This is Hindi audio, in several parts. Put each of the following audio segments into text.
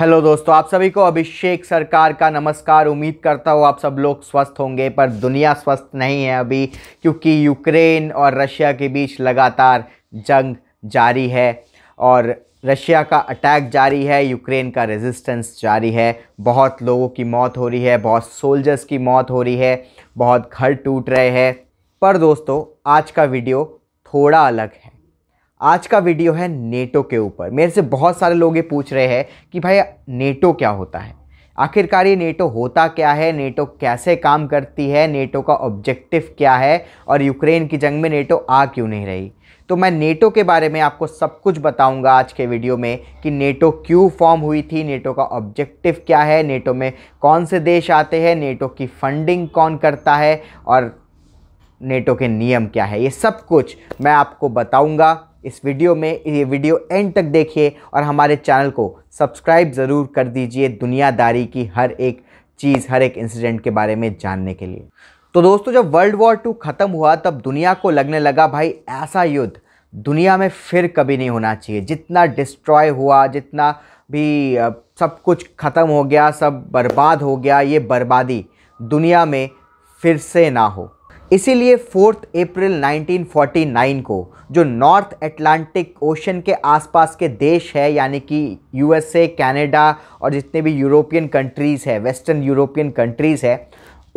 हेलो दोस्तों आप सभी को अभिषेक सरकार का नमस्कार उम्मीद करता हूँ आप सब लोग स्वस्थ होंगे पर दुनिया स्वस्थ नहीं है अभी क्योंकि यूक्रेन और रशिया के बीच लगातार जंग जारी है और रशिया का अटैक जारी है यूक्रेन का रेजिस्टेंस जारी है बहुत लोगों की मौत हो रही है बहुत सोल्जर्स की मौत हो रही है बहुत घर टूट रहे हैं पर दोस्तों आज का वीडियो थोड़ा अलग है आज का वीडियो है नेटो के ऊपर मेरे से बहुत सारे लोग ये पूछ रहे हैं कि भाई नेटो क्या होता है आखिरकार ये नेटो होता क्या है नेटो कैसे काम करती है नेटो का ऑब्जेक्टिव क्या है और यूक्रेन की जंग में नेटो आ क्यों नहीं रही तो मैं नेटो के बारे में आपको सब कुछ बताऊंगा आज के वीडियो में कि नेटो क्यों फॉर्म हुई थी नेटो का ऑब्जेक्टिव क्या है नेटो में कौन से देश आते हैं नेटो की फंडिंग कौन करता है और नेटो के नियम क्या है ये सब कुछ मैं आपको बताऊंगा इस वीडियो में ये वीडियो एंड तक देखिए और हमारे चैनल को सब्सक्राइब ज़रूर कर दीजिए दुनियादारी की हर एक चीज़ हर एक इंसिडेंट के बारे में जानने के लिए तो दोस्तों जब वर्ल्ड वॉर टू ख़त्म हुआ तब दुनिया को लगने लगा भाई ऐसा युद्ध दुनिया में फिर कभी नहीं होना चाहिए जितना डिस्ट्रॉय हुआ जितना भी सब कुछ ख़त्म हो गया सब बर्बाद हो गया ये बर्बादी दुनिया में फिर से ना हो इसीलिए फोर्थ अप्रैल 1949 को जो नॉर्थ एटलांटिक ओशन के आसपास के देश है यानी कि यूएसए कनाडा और जितने भी यूरोपियन कंट्रीज़ है वेस्टर्न यूरोपियन कंट्रीज़ है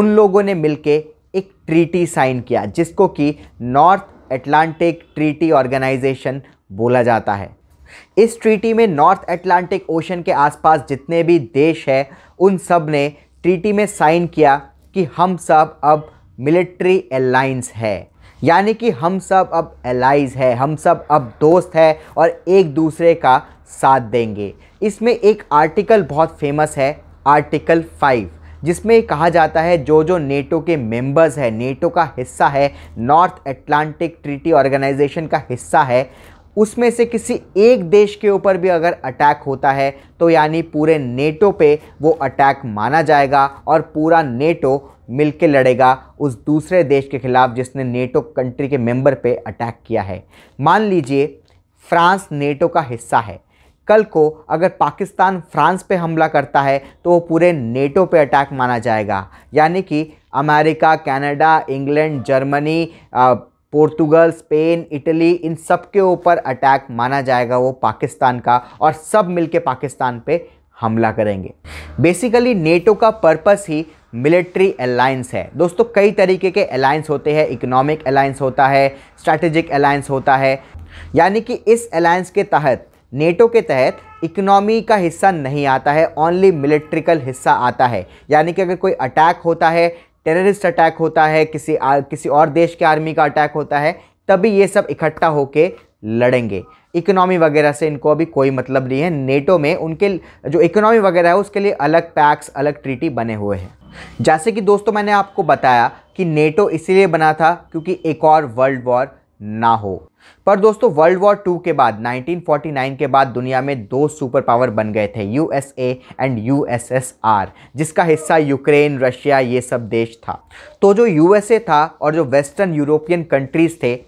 उन लोगों ने मिलके एक ट्रीटी साइन किया जिसको कि नॉर्थ एटलांटिक ट्रीटी ऑर्गेनाइजेशन बोला जाता है इस ट्रीटी में नॉर्थ एटलांटिक ओशन के आसपास जितने भी देश है उन सब ने ट्रीटी में साइन किया कि हम सब अब मिलिट्री एलाइंस है यानी कि हम सब अब एलाइज है हम सब अब दोस्त है और एक दूसरे का साथ देंगे इसमें एक आर्टिकल बहुत फेमस है आर्टिकल फाइव जिसमें कहा जाता है जो जो नेटो के मेंबर्स है नेटो का हिस्सा है नॉर्थ एटलांटिक ट्रीटी ऑर्गेनाइजेशन का हिस्सा है उसमें से किसी एक देश के ऊपर भी अगर अटैक होता है तो यानी पूरे नेटो पे वो अटैक माना जाएगा और पूरा नेटो मिलके लड़ेगा उस दूसरे देश के खिलाफ जिसने नेटो कंट्री के मेंबर पे अटैक किया है मान लीजिए फ्रांस नेटो का हिस्सा है कल को अगर पाकिस्तान फ्रांस पे हमला करता है तो वो पूरे नेटो पे अटैक माना जाएगा यानी कि America Canada England Germany Portugal Spain Italy इन सब के ऊपर अटैक माना जाएगा वो पाकिस्तान का और सब मिलके पाकिस्तान पे हमला करेंगे बेसिकली नेटो का पर्पस ही मिलिट्री अलायंस है दोस्तों कई तरीके के अलायंस होते हैं इकोनॉमिक अलायंस होता है स्ट्रैटेजिक अलायंस होता है यानी कि इस अलायंस के तहत नेटो के तहत इकोनॉमी का हिस्सा नहीं आता है ओनली मिलिट्रिकल हिस्सा आता है यानी कि अगर कोई अटैक होता है टेररिस्ट अटैक होता है किसी आ, किसी और देश के आर्मी का अटैक होता है तभी ये सब इकट्ठा होके लड़ेंगे इकोनॉमी वगैरह से इनको अभी कोई मतलब नहीं है नेटो में उनके जो इकोनॉमी वगैरह है उसके लिए अलग पैक्स अलग ट्रीटी बने हुए हैं जैसे कि दोस्तों मैंने आपको बताया कि नेटो इसीलिए बना था क्योंकि एक और वर्ल्ड वॉर ना हो पर दोस्तों वर्ल्ड वॉर टू के बाद 1949 के बाद दुनिया में दो सुपर पावर बन गए थे यूएसए एंड यूएसएसआर जिसका हिस्सा यूक्रेन रशिया ये सब देश था तो जो यूएसए था और जो वेस्टर्न यूरोपियन कंट्रीज़ थे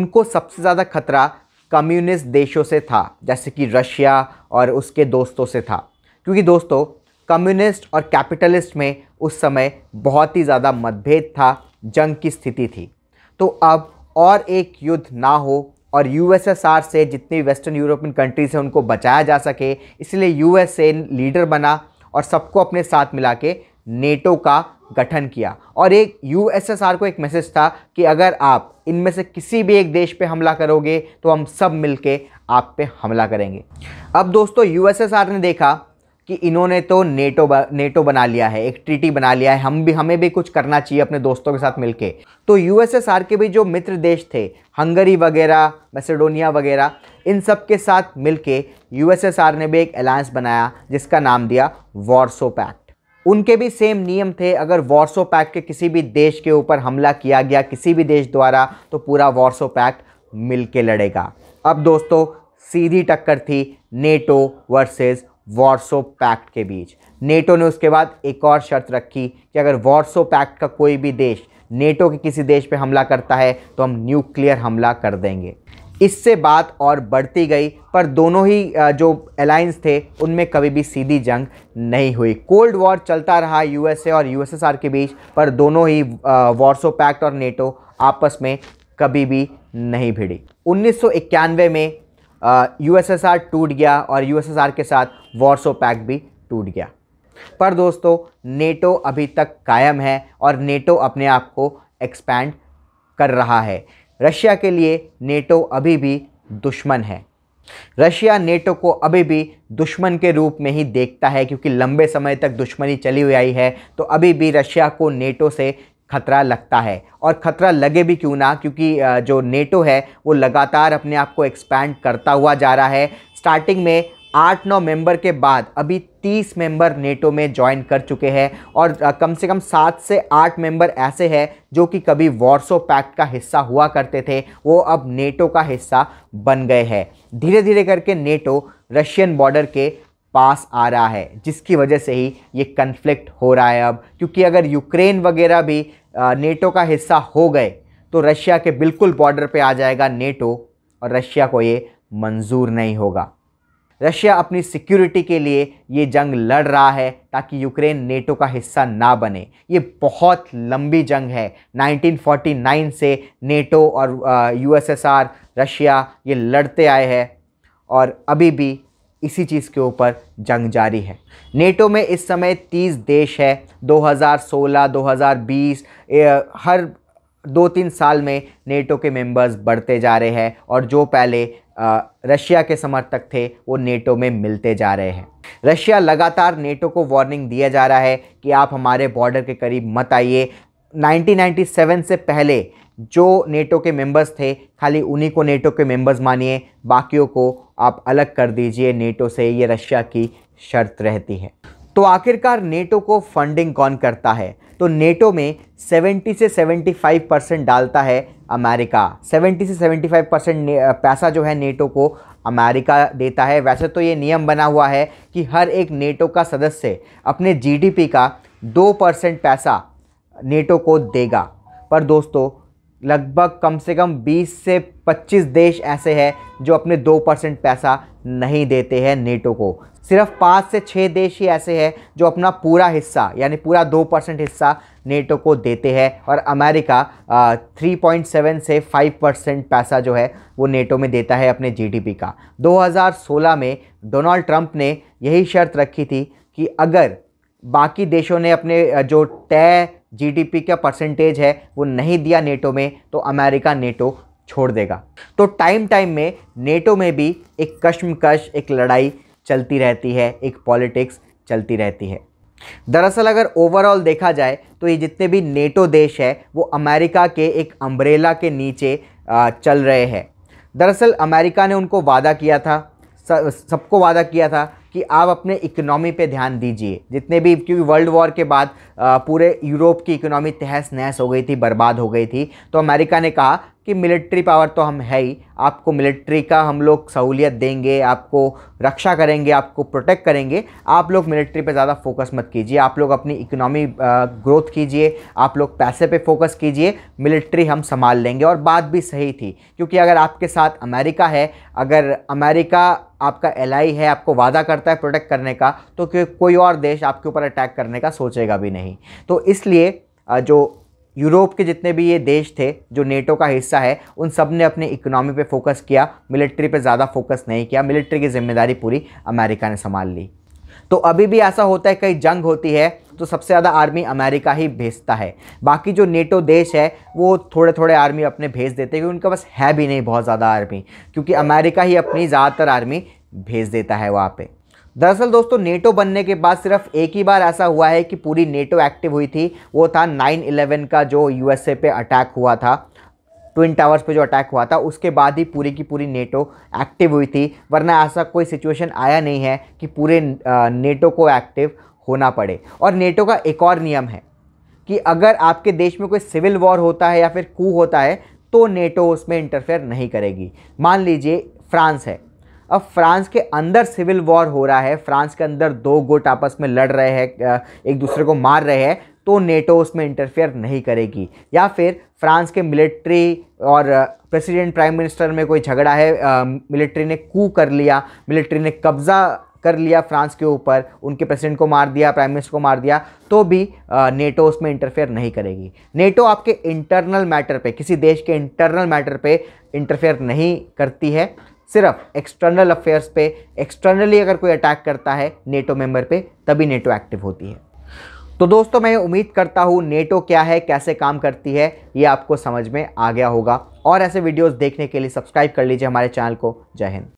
उनको सबसे ज़्यादा खतरा कम्युनिस्ट देशों से था जैसे कि रशिया और उसके दोस्तों से था क्योंकि दोस्तों कम्युनिस्ट और कैपिटलिस्ट में उस समय बहुत ही ज़्यादा मतभेद था जंग की स्थिति थी तो अब और एक युद्ध ना हो और यूएसएसआर से जितनी वेस्टर्न यूरोपियन कंट्रीज हैं उनको बचाया जा सके इसलिए यूएसए लीडर बना और सबको अपने साथ मिला के नेटो का गठन किया और एक यूएसएसआर को एक मैसेज था कि अगर आप इनमें से किसी भी एक देश पे हमला करोगे तो हम सब मिलके आप पे हमला करेंगे अब दोस्तों यूएसएसआर ने देखा कि इन्होंने तो नेटो नेटो बना लिया है एक ट्रीटी बना लिया है हम भी हमें भी कुछ करना चाहिए अपने दोस्तों के साथ मिलके तो यूएसएसआर के भी जो मित्र देश थे हंगरी वगैरह मैसेडोनिया वगैरह इन सब के साथ मिलके यूएसएसआर ने भी एक अलायंस बनाया जिसका नाम दिया वॉरसो पैक्ट उनके भी सेम नियम थे अगर वॉरसो पैक्ट के किसी भी देश के ऊपर हमला किया गया किसी भी देश द्वारा तो पूरा वॉरसो पैक्ट मिल के लड़ेगा अब दोस्तों सीधी टक्कर थी नेटो वर्सेज वार्सो पैक्ट के बीच नेटो ने उसके बाद एक और शर्त रखी कि अगर वार्सो पैक्ट का कोई भी देश नेटो के किसी देश पे हमला करता है तो हम न्यूक्लियर हमला कर देंगे इससे बात और बढ़ती गई पर दोनों ही जो अलायंस थे उनमें कभी भी सीधी जंग नहीं हुई कोल्ड वॉर चलता रहा यूएसए और यूएसएसआर के बीच पर दोनों ही वार्सो पैक्ट और नेटो आपस में कभी भी नहीं भिड़ी उन्नीस में यूएसएसआर टूट गया और यूएसएसआर के साथ वॉरसो पैक भी टूट गया पर दोस्तों नेटो अभी तक कायम है और नेटो अपने आप को एक्सपैंड कर रहा है रशिया के लिए नेटो अभी भी दुश्मन है रशिया नेटो को अभी भी दुश्मन के रूप में ही देखता है क्योंकि लंबे समय तक दुश्मनी चली हुई आई है तो अभी भी रशिया को नेटो से खतरा लगता है और ख़तरा लगे भी क्यों ना क्योंकि जो नेटो है वो लगातार अपने आप को एक्सपैंड करता हुआ जा रहा है स्टार्टिंग में आठ नौ मेंबर के बाद अभी तीस मेंबर नेटो में ज्वाइन कर चुके हैं और कम से कम सात से आठ मेंबर ऐसे हैं जो कि कभी वॉर्सो पैक्ट का हिस्सा हुआ करते थे वो अब नेटो का हिस्सा बन गए हैं धीरे धीरे करके नेटो रशियन बॉर्डर के पास आ रहा है जिसकी वजह से ही ये कन्फ्लिक्ट हो रहा है अब क्योंकि अगर यूक्रेन वगैरह भी नेटो का हिस्सा हो गए तो रशिया के बिल्कुल बॉर्डर पे आ जाएगा नेटो और रशिया को ये मंजूर नहीं होगा रशिया अपनी सिक्योरिटी के लिए ये जंग लड़ रहा है ताकि यूक्रेन नेटो का हिस्सा ना बने ये बहुत लंबी जंग है 1949 से नेटो और यूएसएसआर रशिया ये लड़ते आए हैं और अभी भी इसी चीज़ के ऊपर जंग जारी है नेटो में इस समय 30 देश है 2016, 2020 हर दो तीन साल में नेटो के मेंबर्स बढ़ते जा रहे हैं और जो पहले रशिया के समर्थक थे वो नेटो में मिलते जा रहे हैं रशिया लगातार नेटो को वार्निंग दिया जा रहा है कि आप हमारे बॉर्डर के करीब मत आइए 1997 से पहले जो नेटो के मेंबर्स थे खाली उन्हीं को नेटो के मेंबर्स मानिए बाकियों को आप अलग कर दीजिए नेटो से ये रशिया की शर्त रहती है तो आखिरकार नेटो को फंडिंग कौन करता है तो नेटो में 70 से 75 परसेंट डालता है अमेरिका 70 से 75 परसेंट पैसा जो है नेटो को अमेरिका देता है वैसे तो ये नियम बना हुआ है कि हर एक नेटो का सदस्य अपने जीडीपी का दो परसेंट पैसा नेटो को देगा पर दोस्तों लगभग कम से कम 20 से 25 देश ऐसे हैं जो अपने दो परसेंट पैसा नहीं देते हैं नेटो को सिर्फ पाँच से छः देश ही ऐसे हैं जो अपना पूरा हिस्सा यानी पूरा दो परसेंट हिस्सा नेटो को देते हैं और अमेरिका थ्री पॉइंट सेवन से फाइव परसेंट पैसा जो है वो नेटो में देता है अपने जीडीपी का 2016 में डोनाल्ड ट्रंप ने यही शर्त रखी थी कि अगर बाकी देशों ने अपने जो तय जीडीपी का परसेंटेज है वो नहीं दिया नेटो में तो अमेरिका नेटो छोड़ देगा तो टाइम टाइम में नेटो में भी एक कश्मकश एक लड़ाई चलती रहती है एक पॉलिटिक्स चलती रहती है दरअसल अगर ओवरऑल देखा जाए तो ये जितने भी नेटो देश है वो अमेरिका के एक अम्ब्रेला के नीचे चल रहे हैं दरअसल अमेरिका ने उनको वादा किया था सबको वादा किया था कि आप अपने इकोनॉमी पे ध्यान दीजिए जितने भी क्योंकि वर्ल्ड वॉर के बाद पूरे यूरोप की इकोनॉमी तहस नहस हो गई थी बर्बाद हो गई थी तो अमेरिका ने कहा कि मिलिट्री पावर तो हम है ही आपको मिलिट्री का हम लोग सहूलियत देंगे आपको रक्षा करेंगे आपको प्रोटेक्ट करेंगे आप लोग मिलिट्री पे ज़्यादा फोकस मत कीजिए आप लोग अपनी इकोनॉमी ग्रोथ कीजिए आप लोग पैसे पे फोकस कीजिए मिलिट्री हम संभाल लेंगे और बात भी सही थी क्योंकि अगर आपके साथ अमेरिका है अगर अमेरिका आपका एल है आपको वादा करता है प्रोटेक्ट करने का तो कोई और देश आपके ऊपर अटैक करने का सोचेगा भी नहीं तो इसलिए जो यूरोप के जितने भी ये देश थे जो नेटो का हिस्सा है उन सब ने अपने इकोनॉमी पे फोकस किया मिलिट्री पे ज़्यादा फोकस नहीं किया मिलिट्री की जिम्मेदारी पूरी अमेरिका ने संभाल ली तो अभी भी ऐसा होता है कहीं जंग होती है तो सबसे ज़्यादा आर्मी अमेरिका ही भेजता है बाकी जो नेटो देश है वो थोड़े थोड़े आर्मी अपने भेज देते हैं क्योंकि उनका बस है भी नहीं बहुत ज़्यादा आर्मी क्योंकि अमेरिका ही अपनी ज़्यादातर आर्मी भेज देता है वहाँ पर दरअसल दोस्तों नेटो बनने के बाद सिर्फ एक ही बार ऐसा हुआ है कि पूरी नेटो एक्टिव हुई थी वो था 9/11 का जो यूएसए पे अटैक हुआ था ट्विन टावर्स पे जो अटैक हुआ था उसके बाद ही पूरी की पूरी नेटो एक्टिव हुई थी वरना ऐसा कोई सिचुएशन आया नहीं है कि पूरे नेटो को एक्टिव होना पड़े और नेटो का एक और नियम है कि अगर आपके देश में कोई सिविल वॉर होता है या फिर कू होता है तो नेटो उसमें इंटरफेयर नहीं करेगी मान लीजिए फ्रांस है अब फ्रांस के अंदर सिविल वॉर हो रहा है फ्रांस के अंदर दो गुट आपस में लड़ रहे हैं एक दूसरे को मार रहे हैं तो नेटो उसमें इंटरफेयर नहीं करेगी या फिर फ्रांस के मिलिट्री और प्रेसिडेंट प्राइम मिनिस्टर में कोई झगड़ा है मिलिट्री ने कू कर लिया मिलिट्री ने कब्ज़ा कर लिया फ्रांस के ऊपर उनके प्रेसिडेंट को मार दिया प्राइम मिनिस्टर को मार दिया तो भी नेटो उसमें इंटरफेयर नहीं करेगी नेटो आपके इंटरनल मैटर पे किसी देश के इंटरनल मैटर पे इंटरफेयर नहीं करती है सिर्फ एक्सटर्नल अफेयर्स पे एक्सटर्नली अगर कोई अटैक करता है नेटो मेंबर पे तभी नेटो एक्टिव होती है तो दोस्तों मैं उम्मीद करता हूँ नेटो क्या है कैसे काम करती है ये आपको समझ में आ गया होगा और ऐसे वीडियोस देखने के लिए सब्सक्राइब कर लीजिए हमारे चैनल को जय हिंद